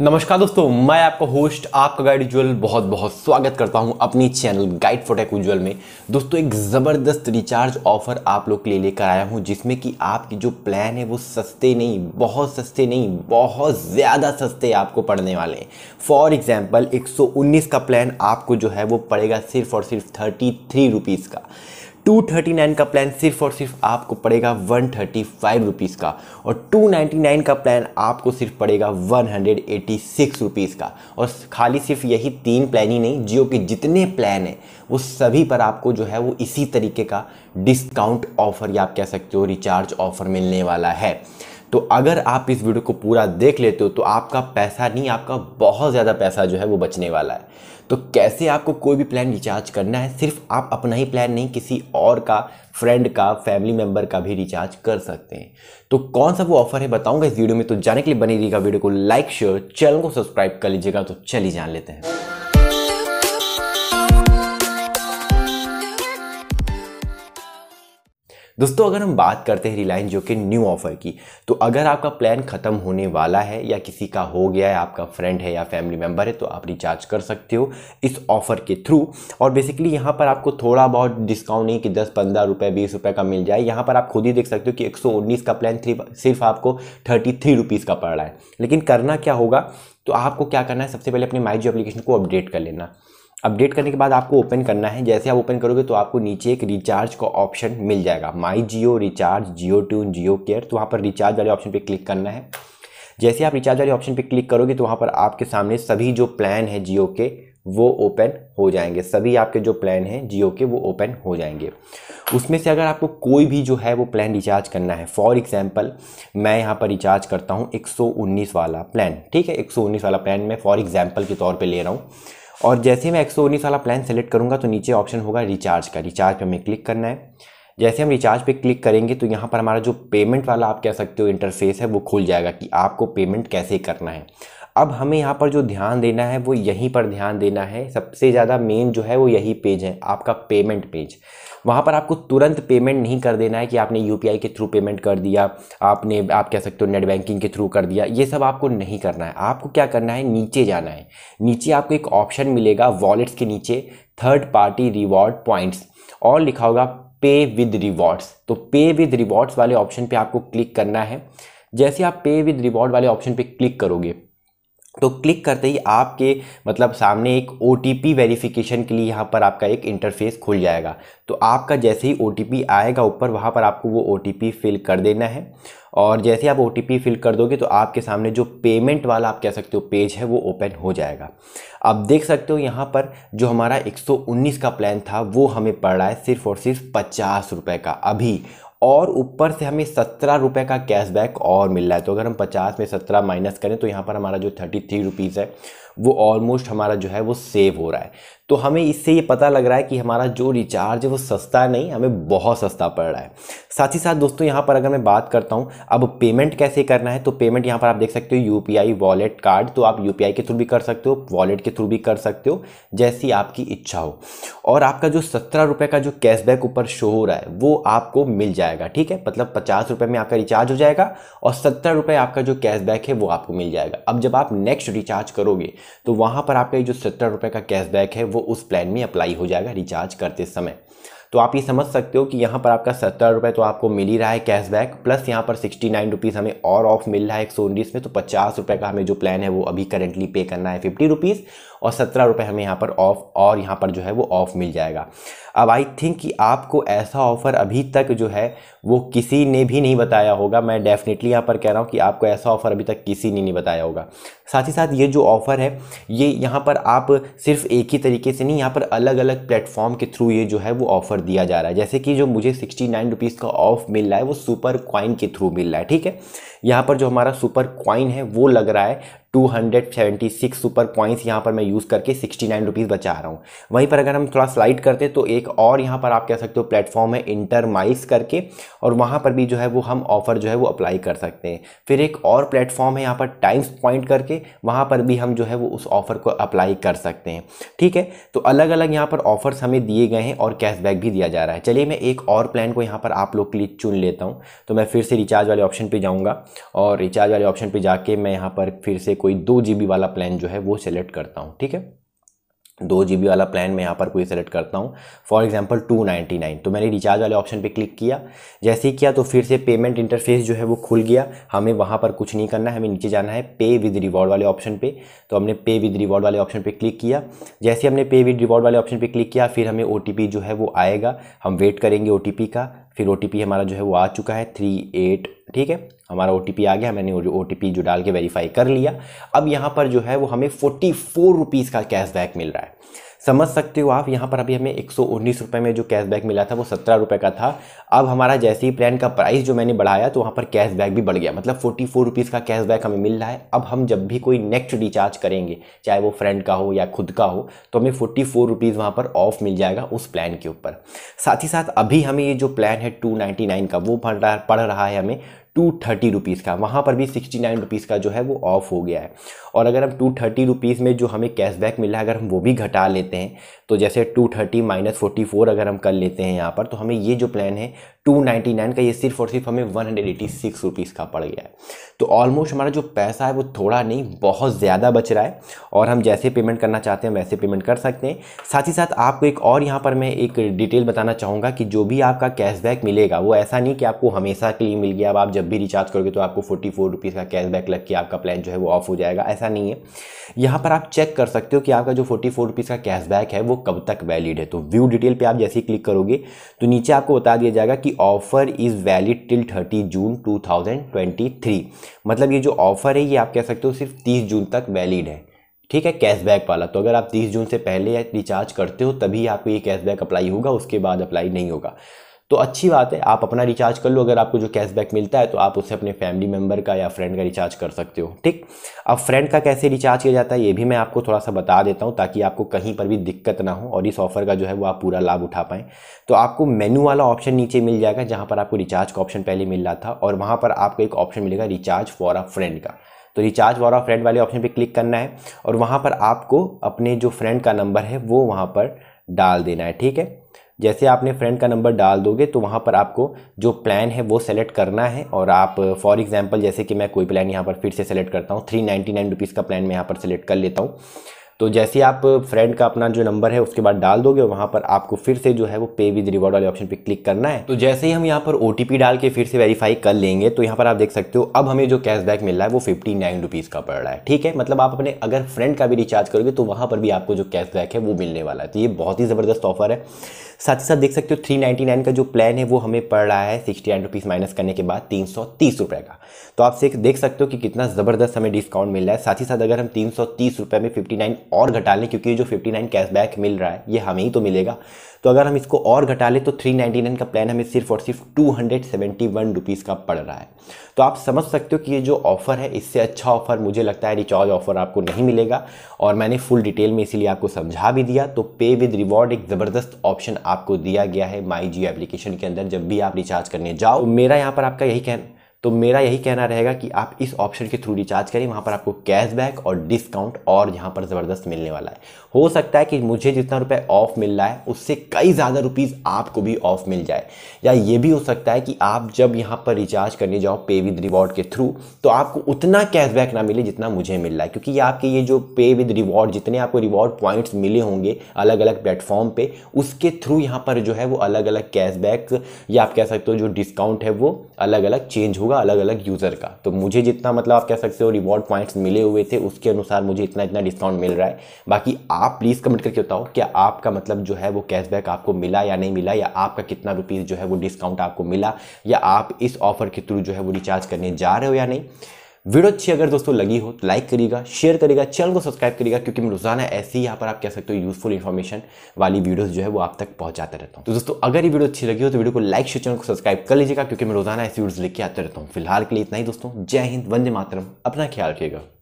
नमस्कार दोस्तों मैं आपका होस्ट आपका गाइड उज्ज्वल बहुत बहुत स्वागत करता हूं अपनी channel guide for tech Ujjwal में दोस्तों एक ज़बरदस्त रिचार्ज ऑफर आप लोग के लिए लेकर आया हूं जिसमें कि आपकी जो प्लान है वो सस्ते नहीं बहुत सस्ते नहीं बहुत ज़्यादा सस्ते आपको पड़ने वाले हैं फॉर एग्ज़ाम्पल एक का प्लान आपको जो है वो पड़ेगा सिर्फ और सिर्फ थर्टी का 239 का प्लान सिर्फ और सिर्फ आपको पड़ेगा वन थर्टी फाइव रुपीज़ का और 299 का प्लान आपको सिर्फ पड़ेगा one hundred eighty six rupees का और खाली सिर्फ यही तीन प्लान ही नहीं जियो के जितने प्लान हैं वो सभी पर आपको जो है वो इसी तरीके का डिस्काउंट ऑफर या आप कह सकते हो रिचार्ज ऑफर मिलने वाला है तो अगर आप इस वीडियो को पूरा देख लेते हो तो आपका पैसा नहीं आपका बहुत ज़्यादा पैसा जो है वो बचने वाला है तो कैसे आपको कोई भी प्लान रिचार्ज करना है सिर्फ आप अपना ही प्लान नहीं किसी और का फ्रेंड का फैमिली मेम्बर का भी रिचार्ज कर सकते हैं तो कौन सा वो ऑफर है बताऊंगा इस वीडियो में तो जाने के लिए बनी रही वीडियो को लाइक शेयर चैनल को सब्सक्राइब कर लीजिएगा तो चलिए जान लेते हैं दोस्तों अगर हम बात करते हैं रिलायंस जो कि न्यू ऑफर की तो अगर आपका प्लान ख़त्म होने वाला है या किसी का हो गया है आपका फ्रेंड है या फैमिली मेम्बर है तो आप रिचार्ज कर सकते हो इस ऑफ़र के थ्रू और बेसिकली यहाँ पर आपको थोड़ा बहुत डिस्काउंट नहीं कि दस पंद्रह रुपये बीस रुपये का मिल जाए यहाँ पर आप खुद ही देख सकते हो कि एक का प्लान सिर्फ आपको थर्टी थ्री का पड़ रहा है लेकिन करना क्या होगा तो आपको क्या करना है सबसे पहले अपने माई जी एप्लीकेशन को अपडेट कर लेना अपडेट करने के बाद आपको ओपन करना है जैसे आप ओपन करोगे तो आपको नीचे एक रिचार्ज का ऑप्शन मिल जाएगा my Jio recharge Jio tune Jio care तो वहाँ पर रिचार्ज वाले ऑप्शन पर क्लिक करना है जैसे आप रिचार्ज वाले ऑप्शन पर क्लिक करोगे तो वहाँ पर आपके सामने सभी जो प्लान है जियो के वो ओपन हो जाएंगे सभी आपके जो प्लान हैं जियो के वो ओपन हो जाएंगे उसमें से अगर आपको कोई भी जो है वो प्लान रिचार्ज करना है फॉर एग्ज़ाम्पल मैं यहाँ पर रिचार्ज करता हूँ 119 वाला प्लान ठीक है 119 वाला प्लान मैं फॉर एग्ज़ाम्पल के तौर पे ले रहा हूँ और जैसे मैं एक वाला प्लान सेलेक्ट करूँगा तो नीचे ऑप्शन होगा रिचार्ज का रिचार्ज पर हमें क्लिक करना है जैसे हम रिचार्ज पे क्लिक करेंगे तो यहाँ पर हमारा जो पेमेंट वाला आप कह सकते हो इंटरफेस है वो खुल जाएगा कि आपको पेमेंट कैसे करना है अब हमें यहाँ पर जो ध्यान देना है वो यहीं पर ध्यान देना है सबसे ज़्यादा मेन जो है वो यही पेज है आपका पेमेंट पेज वहाँ पर आपको तुरंत पेमेंट नहीं कर देना है कि आपने यू के थ्रू पेमेंट कर दिया आपने आप कह सकते हो नेट बैंकिंग के थ्रू कर दिया ये सब आपको नहीं करना है आपको क्या करना है नीचे जाना है नीचे आपको एक ऑप्शन मिलेगा वॉलेट्स के नीचे थर्ड पार्टी रिवॉर्ड पॉइंट्स और लिखा होगा पे विद रिवॉर्ड्स तो पे विद रिवॉर्ड्स वाले ऑप्शन पे आपको क्लिक करना है जैसे आप पे विद रिवॉर्ड वाले ऑप्शन पे क्लिक करोगे तो क्लिक करते ही आपके मतलब सामने एक ओ वेरिफिकेशन के लिए यहाँ पर आपका एक इंटरफेस खुल जाएगा तो आपका जैसे ही ओ आएगा ऊपर वहाँ पर आपको वो ओ फिल कर देना है और जैसे आप ओ फिल कर दोगे तो आपके सामने जो पेमेंट वाला आप कह सकते हो पेज है वो ओपन हो जाएगा अब देख सकते हो यहाँ पर जो हमारा 119 का प्लान था वो हमें पड़ रहा है सिर्फ और सिर्फ पचास रुपये का अभी और ऊपर से हमें सत्रह रुपये का कैशबैक और मिल रहा है तो अगर हम पचास में सत्रह माइनस करें तो यहाँ पर हमारा जो थर्टी थ्री रुपीज़ है वो ऑलमोस्ट हमारा जो है वो सेव हो रहा है तो हमें इससे ये पता लग रहा है कि हमारा जो रिचार्ज है वो सस्ता नहीं हमें बहुत सस्ता पड़ रहा है साथ ही साथ दोस्तों यहाँ पर अगर मैं बात करता हूँ अब पेमेंट कैसे करना है तो पेमेंट यहाँ पर आप देख सकते हो यू वॉलेट कार्ड तो आप यू के थ्रू भी कर सकते हो वॉलेट के थ्रू भी कर सकते हो जैसी आपकी इच्छा हो और आपका जो सत्रह रुपये का जो कैशबैक ऊपर शो हो रहा है वो आपको मिल जाएगा ठीक है मतलब पचास रुपये में आपका रिचार्ज हो जाएगा और सत्तर रुपये आपका जो कैशबैक है वो आपको मिल जाएगा अब जब आप नेक्स्ट रिचार्ज करोगे तो वहाँ पर आपका जो सत्तर रुपये का कैशबैक है वो उस प्लान में अप्लाई हो जाएगा रिचार्ज करते समय तो आप ये समझ सकते हो कि यहाँ पर आपका सत्तर रुपये तो आपको मिल ही रहा है कैशबैक प्लस यहाँ पर सिक्सटी नाइन रुपीज़ हमें और ऑफ मिल रहा है एक सौ उन्नीस में तो पचास रुपये का हमें जो प्लान है वो अभी करेंटली पे करना है फिफ्टी रुपीज़ और सत्रह रुपये हमें यहाँ पर ऑफ और यहाँ पर जो है वो ऑफ मिल जाएगा अब आई थिंक कि आपको ऐसा ऑफ़र अभी तक जो है वो किसी ने भी नहीं बताया होगा मैं डेफिनेटली यहाँ पर कह रहा हूँ कि आपको ऐसा ऑफ़र अभी तक किसी ने नहीं बताया होगा साथ ही साथ ये जो ऑफ़र है ये यहाँ पर आप सिर्फ एक ही तरीके से नहीं यहाँ पर अलग अलग प्लेटफॉर्म के थ्रू ये जो है वो ऑफ़र दिया जा रहा है जैसे कि जो मुझे सिक्सटी नाइन रुपीज़ का ऑफ़ मिल रहा है वो सुपर क्वाइन के थ्रू मिल रहा है ठीक है यहाँ पर जो हमारा सुपर क्वाइन है वो लग रहा है two hundred seventy six super points यहाँ पर मैं यूज़ करके सिक्सटी नाइन रुपीज़ बचा रहा हूँ वहीं पर अगर हम थोड़ा स्लाइड करते तो एक और यहाँ पर आप कह सकते हो प्लेटफॉर्म है इंटर करके और वहाँ पर भी जो है वो हम ऑफ़र जो है वो अप्लाई कर सकते हैं फिर एक और प्लेटफॉर्म है यहाँ पर टाइम्स पॉइंट करके वहाँ पर भी हम जो है वो उस ऑफ़र को अप्लाई कर सकते हैं ठीक है तो अलग अलग यहाँ पर ऑफ़र्स हमें दिए गए हैं और कैशबैक भी दिया जा रहा है चलिए मैं एक और प्लान को यहाँ पर आप लोग के लिए चुन लेता हूँ तो मैं फिर से रिचार्ज वाले ऑप्शन पर जाऊँगा और रिचार्ज वाले ऑप्शन पर जाके मैं यहाँ पर फिर से कोई दो जी वाला प्लान जो है वो सिलेक्ट करता हूँ ठीक है दो जी वाला प्लान मैं यहाँ पर कोई सेलेक्ट करता हूँ for example two ninety nine तो मैंने रिचार्ज वाले ऑप्शन पे क्लिक किया जैसे ही किया तो फिर से पेमेंट इंटरफेस जो है वो खुल गया हमें वहाँ पर कुछ नहीं करना है हमें नीचे जाना है पे विद रिवॉर्ड वाले ऑप्शन पे तो हमने पे विद रिवॉर्ड वाले ऑप्शन पर क्लिक किया जैसे हमने पे विद रिवॉर्ड वाले ऑप्शन पर क्लिक किया फिर हमें ओ जो है वो आएगा हम वेट करेंगे ओ का फिर ओ हमारा जो है वो आ चुका है थ्री एट ठीक है हमारा ओ आ गया मैंने ओ जो डाल के वेरीफाई कर लिया अब यहाँ पर जो है वो हमें फोर्टी फोर रुपीज़ का कैशबैक मिल रहा है समझ सकते हो आप यहाँ पर अभी हमें एक सौ में जो कैशबैक मिला था वो सत्रह रुपये का था अब हमारा जैसे ही प्लान का प्राइस जो मैंने बढ़ाया तो वहाँ पर कैशबैक भी बढ़ गया मतलब फोर्टी फोर रुपीज़ का कैशबैक हमें मिल रहा है अब हम जब भी कोई नेक्स्ट रिचार्ज करेंगे चाहे वो फ्रेंड का हो या खुद का हो तो हमें फोर्टी फोर रुपीज़ वहाँ पर ऑफ मिल जाएगा उस प्लान के ऊपर साथ ही साथ अभी हमें ये जो प्लान है टू नाइन्टी नाइन का वो पढ़ रहा पड़ रहा है हमें टू थर्टी रुपीज़ का वहाँ पर भी सिक्सटी नाइन रुपीज़ का जो है वो ऑफ हो गया है और अगर हम टू थर्टी रुपीज़ में जो हमें कैशबैक मिला है अगर हम वो भी घटा लेते हैं तो जैसे two thirty minus forty four अगर हम कर लेते हैं यहाँ पर तो हमें ये जो प्लान है 299 का ये सिर्फ और सिर्फ हमें one hundred eighty six rupees का पड़ गया है तो ऑलमोस्ट हमारा जो पैसा है वो थोड़ा नहीं बहुत ज़्यादा बच रहा है और हम जैसे पेमेंट करना चाहते हैं वैसे पेमेंट कर सकते हैं साथ ही साथ आपको एक और यहाँ पर मैं एक डिटेल बताना चाहूँगा कि जो भी आपका कैशबैक मिलेगा वो ऐसा नहीं कि आपको हमेशा के लिए मिल गया अब आप जब भी रिचार्ज करोगे तो आपको फोर्टी फोर रुपीज़ का कैशबैक लग के आपका प्लान जो है वो ऑफ हो जाएगा ऐसा नहीं है यहाँ पर आप चेक कर सकते हो कि आपका जो फोर्टी फोर रुपीज़ का कैशबैक है वो कब तक वैलिड है तो व्यू डिटेल पर आप जैसे ही क्लिक करोगे तो नीचे आपको बता दिया जाएगा कि offer is valid till 30 June 2023 मतलब ये जो ऑफ़र है ये आप कह सकते हो सिर्फ 30 जून तक वैलिड है ठीक है कैशबैक वाला तो अगर आप 30 जून से पहले रिचार्ज करते हो तभी आपको ये कैशबैक अप्लाई होगा उसके बाद अप्लाई नहीं होगा तो अच्छी बात है आप अपना रिचार्ज कर लो अगर आपको जो कैशबैक मिलता है तो आप उसे अपने फैमिली मेम्बर का या फ्रेंड का रिचार्ज कर सकते हो ठीक अब फ्रेंड का कैसे रिचार्ज किया जाता है ये भी मैं आपको थोड़ा सा बता देता हूँ ताकि आपको कहीं पर भी दिक्कत ना हो और इस ऑफर का जो है वो आप पूरा लाभ उठा पाएँ तो आपको मेनू वाला ऑप्शन नीचे मिल जाएगा जहाँ पर आपको रिचार्ज का ऑप्शन पहले मिल रहा था और वहाँ पर आपको एक ऑप्शन मिलेगा रिचार्ज फॉर अ फ्रेंड का तो रिचार्ज फॉर अ फ्रेंड वाले ऑप्शन पे क्लिक करना है और वहाँ पर आपको अपने जो फ्रेंड का नंबर है वो वहाँ पर डाल देना है ठीक है जैसे आपने फ्रेंड का नंबर डाल दोगे तो वहाँ पर आपको जो प्लान है वो सेलेक्ट करना है और आप फॉर एग्ज़ाम्पल जैसे कि मैं कोई प्लान यहाँ पर फिर से सेलेक्ट करता हूँ थ्री नाइन्टी नाइन रुपीज़ का प्लान मैं यहाँ पर सेलेक्ट कर लेता हूँ तो जैसे आप फ्रेंड का अपना जो नंबर है उसके बाद डाल दोगे वहाँ पर आपको फिर से जो है वो पे विद रिवॉर्ड वाले ऑप्शन पर क्लिक करना है तो जैसे ही हम यहाँ पर ओ डाल के फिर से वेरीफाई कर लेंगे तो यहाँ पर आप देख सकते हो अब हमें जो कैशबैक मिल रहा है वो फिफ्टी नाइन रुपीज़ का पड़ रहा है ठीक है मतलब आप अपने अगर फ्रेंड का भी रिचार्ज करोगे तो वहाँ पर भी आपको जो कैशबैक है वो मिलने वाला है तो ये बहुत ही ज़बरदस्त ऑफर है साथ ही साथ देख सकते हो 399 का जो प्लान है वो हमें पड़ रहा है सिक्सटी नाइन रुपीज़ माइनस करने के बाद तीन सौ तीस रुपये का तो आप देख सकते हो कि कितना ज़बरदस्त हमें डिस्काउंट मिल रहा है साथ ही साथ अगर हम तीन सौ तीस रुपये में फिफ्टी नाइन और घटा लें क्योंकि जो 59 कैशबैक मिल रहा है ये हमें ही तो मिलेगा तो अगर हम इसको और घटा लें तो 399 का प्लान हमें सिर्फ और सिर्फ टू हंड्रेड का पड़ रहा है तो आप समझ सकते हो कि ये जो ऑफ़र है इससे अच्छा ऑफ़र मुझे लगता है रिचार्ज ऑफ़र आपको नहीं मिलेगा और मैंने फुल डिटेल में इसीलिए आपको समझा भी दिया तो पे विद रिवॉर्ड एक ज़बरदस्त ऑप्शन आपको दिया गया है माई जियो एप्लीकेशन के अंदर जब भी आप रिचार्ज करने जाओ तो मेरा यहाँ पर आपका यही कहना तो मेरा यही कहना रहेगा कि आप इस ऑप्शन के थ्रू रिचार्ज करें वहाँ पर आपको कैशबैक और डिस्काउंट और यहाँ पर ज़बरदस्त मिलने वाला है हो सकता है कि मुझे जितना रुपए ऑफ मिल रहा है उससे कई ज़्यादा रुपीज़ आपको भी ऑफ मिल जाए या ये भी हो सकता है कि आप जब यहाँ पर रिचार्ज करने जाओ पे विद रिवॉर्ड के थ्रू तो आपको उतना कैशबैक ना मिले जितना मुझे मिल रहा है क्योंकि आपके ये जो पे विद रिवॉर्ड जितने आपको रिवॉर्ड पॉइंट्स मिले होंगे अलग अलग प्लेटफॉर्म पे उसके थ्रू यहाँ पर जो है वो अलग अलग कैशबैक या आप कह सकते हो जो डिस्काउंट है वो अलग अलग चेंज होगा होगा अलग अलग यूज़र का तो मुझे जितना मतलब आप कह सकते हो रिवॉर्ड पॉइंट्स मिले हुए थे उसके अनुसार मुझे इतना इतना डिस्काउंट मिल रहा है बाकी आप प्लीज़ कमेंट करके बताओ कि आपका मतलब जो है वो कैशबैक आपको मिला या नहीं मिला या आपका कितना रुपीज़ जो है वो डिस्काउंट आपको मिला या आप इस ऑफर के थ्रू जो है वो रिचार्ज करने जा रहे हो या नहीं वीडियो अच्छी अगर दोस्तों लगी हो तो लाइक करिएगा शेयर करिएगा चैनल को सब्सक्राइब करिएगा क्योंकि मैं रोजाना ऐसी यहाँ पर आप कह सकते हो यूजफुल इन्फॉर्मेशन वाली वीडियोस जो है वो आप तक पहुंचाते रहता हूँ तो दोस्तों अगर ये वीडियो अच्छी लगी हो तो वीडियो को लाइक शेयर चैनल को सब्सक्राइब कर लीजिएगा क्योंकि मैं रोजाना ऐसी वीडियो लेकर आते रहता हूँ फिलहाल के लिए इतना ही दोस्तों जय हिंद वंदे मातरम अपना ख्याल रखिएगा